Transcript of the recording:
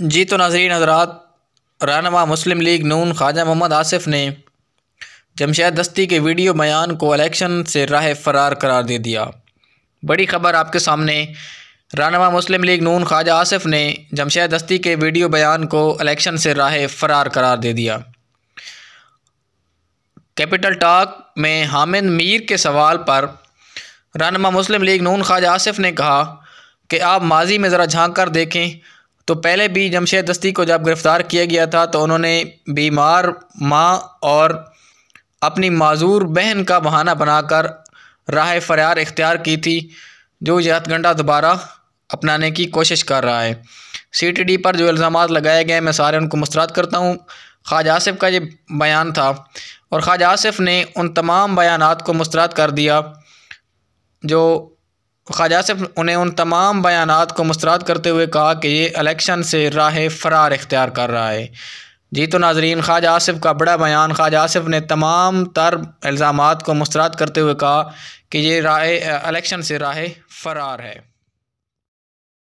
जी तो नाजरीन हजरात रानवा मुस्लिम लीग नून ख्वाजा मोहम्मद आसिफ ने जमशेद दस्ती के वीडियो बयान को इलेक्शन से राह फरार करार दे दिया बड़ी खबर आपके सामने रानवा मुस्लिम लीग नून ख्वाजा आसिफ ने जमशेद दस्ती के वीडियो बयान को इलेक्शन से राह फरार करार दे दिया कैपिटल टॉक में हामिद मीर के सवाल पर रानवा मुस्लिम लीग नून ख्वाजा आसिफ ने कहा कि आप माजी में ज़रा झाँक कर देखें तो पहले भी जमशेद दस्ती को जब गिरफ़्तार किया गया था तो उन्होंने बीमार माँ और अपनी माजूर बहन का बहाना बनाकर राह फरार इख्तियार की थी जो यहत दोबारा अपनाने की कोशिश कर रहा है सीटीडी पर जो इल्ज़ाम लगाए गए मैं सारे उनको मुस्तरद करता हूँ ख्वाज आसिफ का ये बयान था और ख्वाज आसिफ ने उन तमाम बयान को मुस्तरद कर दिया जो ख्वाजा आसफ उन्हें उन तमाम बयान को मुस्तरद करते हुए कहा कि ये इलेक्शन से राह फरार इख्तियार कर रहा है जी तो नाजरीन ख्वाजा आसफ का बड़ा बयान ख्वाजा आसफ ने तमाम तर इल्ज़ाम को मुस्तरद करते हुए कहा कि ये राय इलेक्शन से राह फरार है